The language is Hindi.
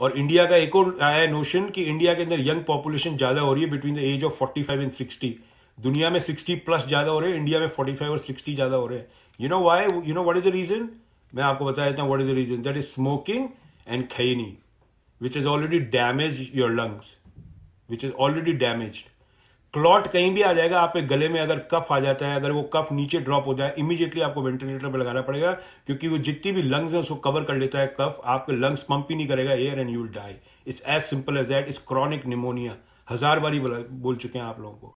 और इंडिया का एक और आया है नोशन कि इंडिया के अंदर यंग पॉपुलेशन ज़्यादा हो रही है between the age of 45 and 60 दुनिया में 60 प्लस ज़्यादा हो रहे हैं इंडिया में 45 और 60 ज़्यादा हो रहे हैं you know why you know what is the reason मैं आपको बता देता हूँ what is the reason that is smoking and khaini which is already damage your lungs which is already damaged clot कहीं भी आ जाएगा आपके गले में अगर कफ आ जाता है अगर वो कफ नीचे ड्रॉप हो जाए इमीडिएटली आपको वेंटिलेटर पर लगाना पड़ेगा क्योंकि वो जितनी भी लंग्स है उसको कवर कर लेता है कफ आपके लंग्स पंप ही नहीं करेगा air and you will die it's as simple as that is chronic pneumonia हजार बार ही बोल चुके हैं आप लोगों को